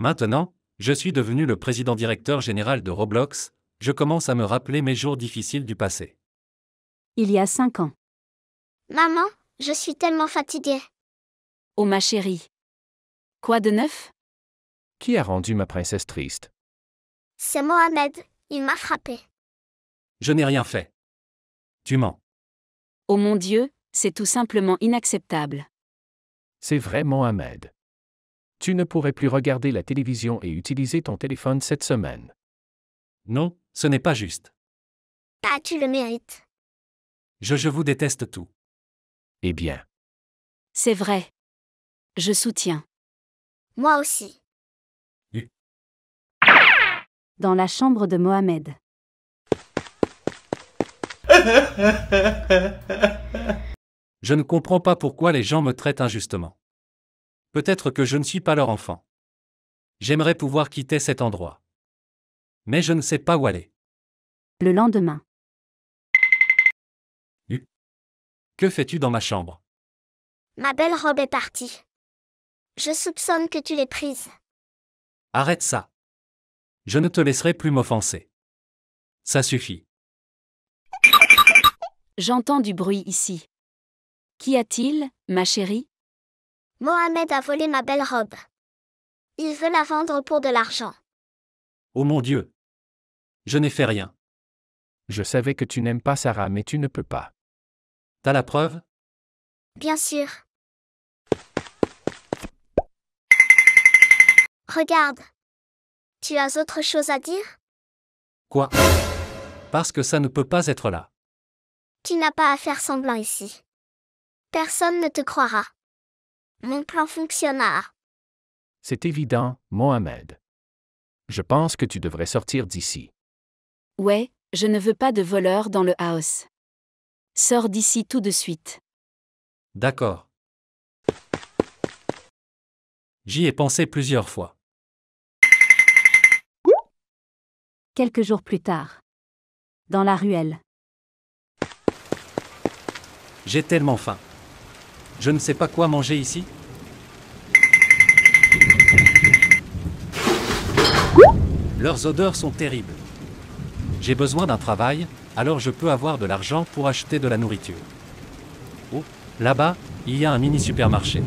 Maintenant, je suis devenu le président directeur général de Roblox, je commence à me rappeler mes jours difficiles du passé. Il y a cinq ans. Maman, je suis tellement fatiguée. Oh ma chérie. Quoi de neuf Qui a rendu ma princesse triste C'est Mohamed, il m'a frappé. Je n'ai rien fait. Tu mens. Oh mon Dieu, c'est tout simplement inacceptable. C'est vrai Mohamed. Tu ne pourrais plus regarder la télévision et utiliser ton téléphone cette semaine. Non, ce n'est pas juste. Ah, tu le mérites. Je, vous déteste tout. Eh bien. C'est vrai. Je soutiens. Moi aussi. Dans la chambre de Mohamed. Je ne comprends pas pourquoi les gens me traitent injustement. Peut-être que je ne suis pas leur enfant. J'aimerais pouvoir quitter cet endroit. Mais je ne sais pas où aller. Le lendemain. Que fais-tu dans ma chambre Ma belle robe est partie. Je soupçonne que tu l'es prise. Arrête ça. Je ne te laisserai plus m'offenser. Ça suffit. J'entends du bruit ici. Qu'y a-t-il, ma chérie Mohamed a volé ma belle robe. Il veut la vendre pour de l'argent. Oh mon Dieu. Je n'ai fait rien. Je savais que tu n'aimes pas Sarah, mais tu ne peux pas. T'as la preuve Bien sûr. Regarde. Tu as autre chose à dire Quoi Parce que ça ne peut pas être là. Tu n'as pas à faire semblant ici. Personne ne te croira. Mon plan fonctionna. C'est évident, Mohamed. Je pense que tu devrais sortir d'ici. Ouais, je ne veux pas de voleurs dans le house. Sors d'ici tout de suite. D'accord. J'y ai pensé plusieurs fois. Quelques jours plus tard. Dans la ruelle. J'ai tellement faim. Je ne sais pas quoi manger ici. Leurs odeurs sont terribles. J'ai besoin d'un travail, alors je peux avoir de l'argent pour acheter de la nourriture. Oh, là-bas, il y a un mini supermarché.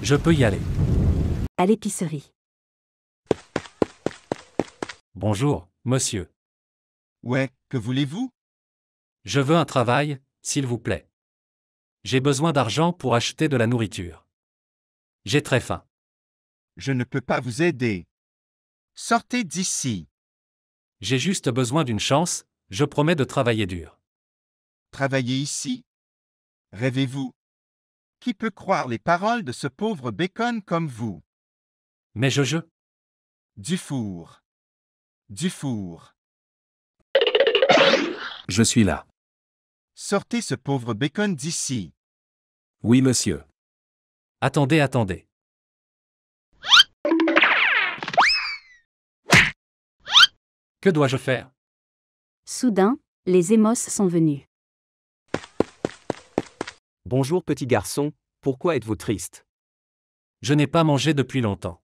Je peux y aller. À l'épicerie. Bonjour, monsieur. Ouais, que voulez-vous Je veux un travail, s'il vous plaît. J'ai besoin d'argent pour acheter de la nourriture. J'ai très faim. Je ne peux pas vous aider. Sortez d'ici. J'ai juste besoin d'une chance, je promets de travailler dur. Travailler ici Rêvez-vous. Qui peut croire les paroles de ce pauvre Bacon comme vous Mais je je. Du four. Je suis là. Sortez ce pauvre Bacon d'ici. Oui, monsieur. Attendez, attendez. Que dois-je faire Soudain, les émos sont venues. Bonjour petit garçon, pourquoi êtes-vous triste Je n'ai pas mangé depuis longtemps.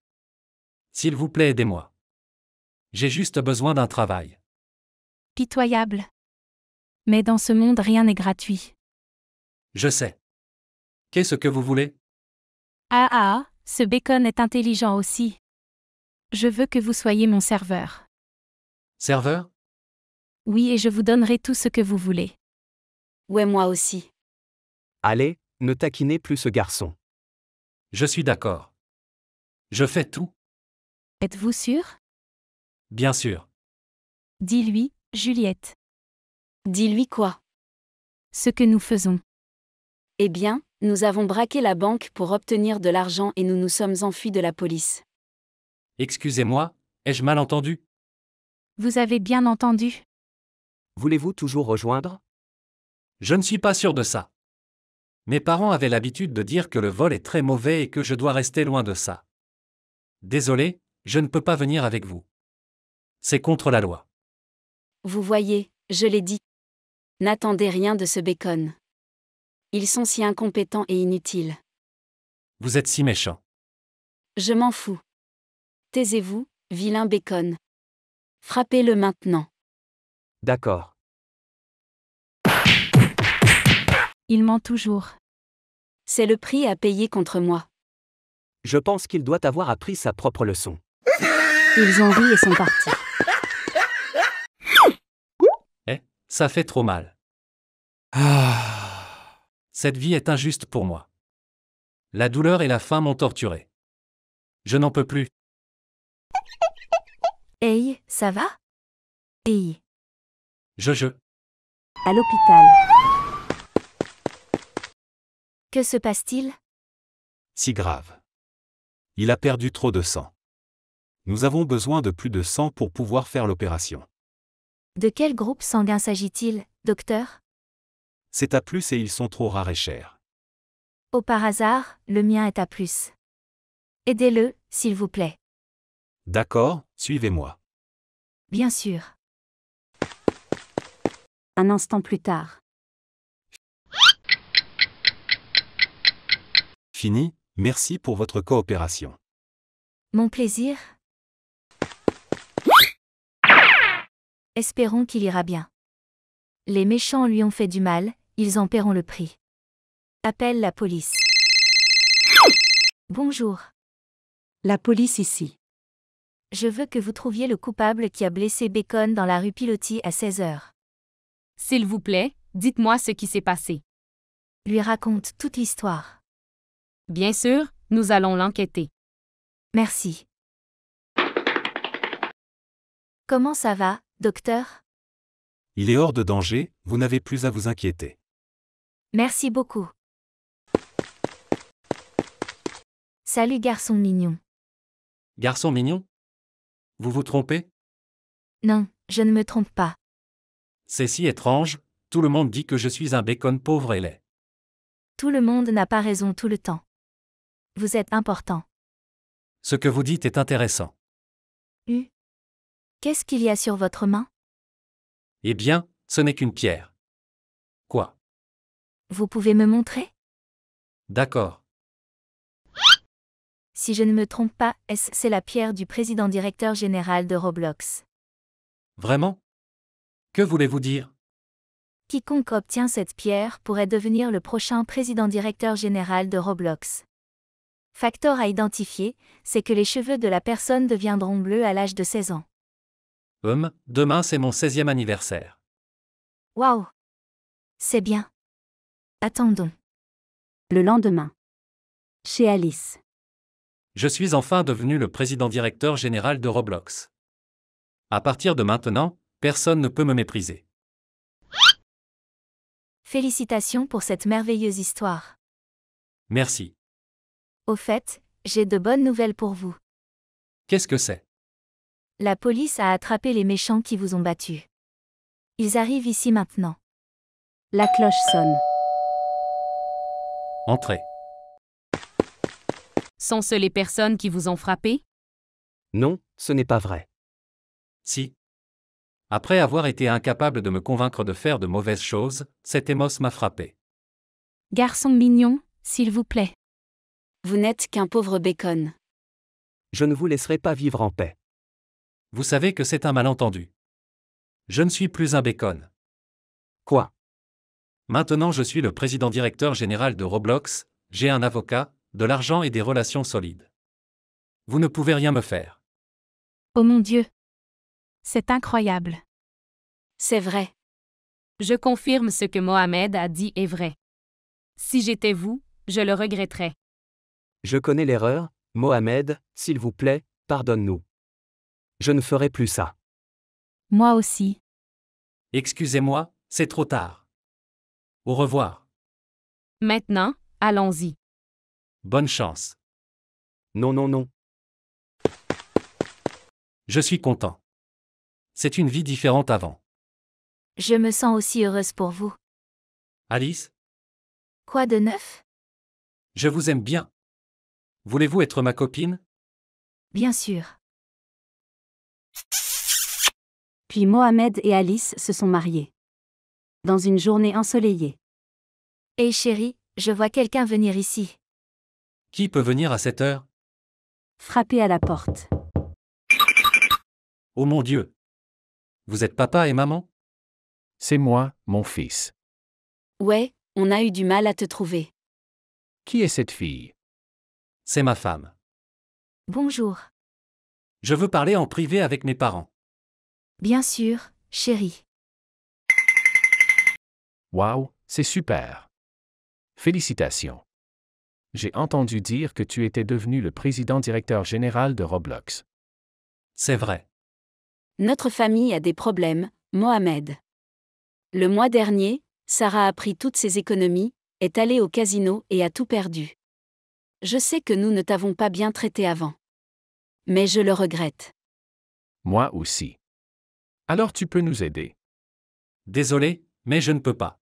S'il vous plaît, aidez-moi. J'ai juste besoin d'un travail. Pitoyable. Mais dans ce monde rien n'est gratuit. Je sais. Qu'est-ce que vous voulez Ah ah, ce bacon est intelligent aussi. Je veux que vous soyez mon serveur. Serveur Oui, et je vous donnerai tout ce que vous voulez. Ouais, moi aussi. Allez, ne taquinez plus ce garçon. Je suis d'accord. Je fais tout. Êtes-vous sûr Bien sûr. Dis-lui, Juliette. Dis-lui quoi Ce que nous faisons. Eh bien, nous avons braqué la banque pour obtenir de l'argent et nous nous sommes enfuis de la police. Excusez-moi, ai-je mal entendu Vous avez bien entendu. Voulez-vous toujours rejoindre Je ne suis pas sûr de ça. Mes parents avaient l'habitude de dire que le vol est très mauvais et que je dois rester loin de ça. Désolé, je ne peux pas venir avec vous. C'est contre la loi. Vous voyez, je l'ai dit. N'attendez rien de ce bacon. Ils sont si incompétents et inutiles. Vous êtes si méchant. Je m'en fous. Taisez-vous, vilain bacon. Frappez-le maintenant. D'accord. Il ment toujours. C'est le prix à payer contre moi. Je pense qu'il doit avoir appris sa propre leçon. Ils ont ri et sont partis. Eh, ça fait trop mal. Ah. Cette vie est injuste pour moi. La douleur et la faim m'ont torturé. Je n'en peux plus. Hey, ça va Hey. Je je. À l'hôpital. Que se passe-t-il Si grave. Il a perdu trop de sang. Nous avons besoin de plus de sang pour pouvoir faire l'opération. De quel groupe sanguin s'agit-il, docteur c'est à plus et ils sont trop rares et chers. Au par hasard, le mien est à plus. Aidez-le, s'il vous plaît. D'accord, suivez-moi. Bien sûr. Un instant plus tard. Fini, merci pour votre coopération. Mon plaisir. Espérons qu'il ira bien. Les méchants lui ont fait du mal, ils en paieront le prix. Appelle la police. Bonjour. La police ici. Je veux que vous trouviez le coupable qui a blessé Bacon dans la rue Piloti à 16 heures. S'il vous plaît, dites-moi ce qui s'est passé. Lui raconte toute l'histoire. Bien sûr, nous allons l'enquêter. Merci. Comment ça va, docteur Il est hors de danger, vous n'avez plus à vous inquiéter. Merci beaucoup. Salut garçon mignon. Garçon mignon Vous vous trompez Non, je ne me trompe pas. C'est si étrange, tout le monde dit que je suis un bacon pauvre et laid. Tout le monde n'a pas raison tout le temps. Vous êtes important. Ce que vous dites est intéressant. Qu'est-ce qu'il y a sur votre main Eh bien, ce n'est qu'une pierre. Quoi vous pouvez me montrer D'accord. Si je ne me trompe pas, que c'est la pierre du président directeur général de Roblox. Vraiment Que voulez-vous dire Quiconque obtient cette pierre pourrait devenir le prochain président directeur général de Roblox. Factor à identifier, c'est que les cheveux de la personne deviendront bleus à l'âge de 16 ans. Hum, demain c'est mon 16e anniversaire. Waouh C'est bien. Attendons. Le lendemain. Chez Alice. Je suis enfin devenu le président directeur général de Roblox. À partir de maintenant, personne ne peut me mépriser. Félicitations pour cette merveilleuse histoire. Merci. Au fait, j'ai de bonnes nouvelles pour vous. Qu'est-ce que c'est La police a attrapé les méchants qui vous ont battu. Ils arrivent ici maintenant. La cloche sonne. Entrez. Sont ce les personnes qui vous ont frappé Non, ce n'est pas vrai. Si. Après avoir été incapable de me convaincre de faire de mauvaises choses, cet émos m'a frappé. Garçon mignon, s'il vous plaît. Vous n'êtes qu'un pauvre bacon. Je ne vous laisserai pas vivre en paix. Vous savez que c'est un malentendu. Je ne suis plus un bacon. Quoi Maintenant je suis le président directeur général de Roblox, j'ai un avocat, de l'argent et des relations solides. Vous ne pouvez rien me faire. Oh mon Dieu. C'est incroyable. C'est vrai. Je confirme ce que Mohamed a dit est vrai. Si j'étais vous, je le regretterais. Je connais l'erreur, Mohamed, s'il vous plaît, pardonne-nous. Je ne ferai plus ça. Moi aussi. Excusez-moi, c'est trop tard. Au revoir. Maintenant, allons-y. Bonne chance. Non, non, non. Je suis content. C'est une vie différente avant. Je me sens aussi heureuse pour vous. Alice Quoi de neuf Je vous aime bien. Voulez-vous être ma copine Bien sûr. Puis Mohamed et Alice se sont mariés dans une journée ensoleillée. Hé chérie, je vois quelqu'un venir ici. Qui peut venir à cette heure Frapper à la porte. Oh mon Dieu Vous êtes papa et maman C'est moi, mon fils. Ouais, on a eu du mal à te trouver. Qui est cette fille C'est ma femme. Bonjour. Je veux parler en privé avec mes parents. Bien sûr, chérie. Waouh, c'est super. Félicitations. J'ai entendu dire que tu étais devenu le président directeur général de Roblox. C'est vrai. Notre famille a des problèmes, Mohamed. Le mois dernier, Sarah a pris toutes ses économies, est allée au casino et a tout perdu. Je sais que nous ne t'avons pas bien traité avant. Mais je le regrette. Moi aussi. Alors tu peux nous aider. Désolé, mais je ne peux pas.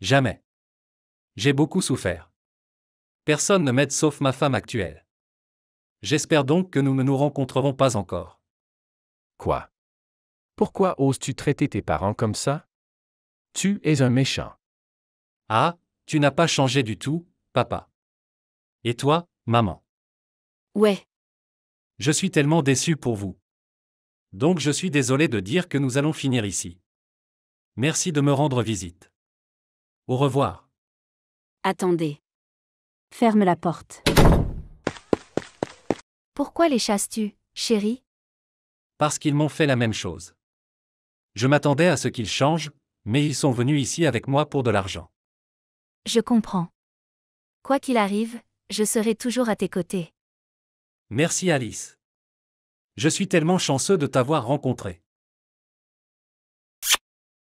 Jamais. J'ai beaucoup souffert. Personne ne m'aide sauf ma femme actuelle. J'espère donc que nous ne nous rencontrerons pas encore. Quoi Pourquoi oses-tu traiter tes parents comme ça Tu es un méchant. Ah, tu n'as pas changé du tout, papa. Et toi, maman Ouais. Je suis tellement déçu pour vous. Donc je suis désolé de dire que nous allons finir ici. Merci de me rendre visite. Au revoir. Attendez. Ferme la porte. Pourquoi les chasses-tu, chérie Parce qu'ils m'ont fait la même chose. Je m'attendais à ce qu'ils changent, mais ils sont venus ici avec moi pour de l'argent. Je comprends. Quoi qu'il arrive, je serai toujours à tes côtés. Merci Alice. Je suis tellement chanceux de t'avoir rencontré.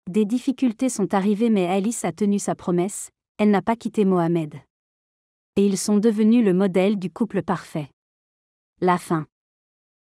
Des difficultés sont arrivées mais Alice a tenu sa promesse, elle n'a pas quitté Mohamed. Et ils sont devenus le modèle du couple parfait. La fin.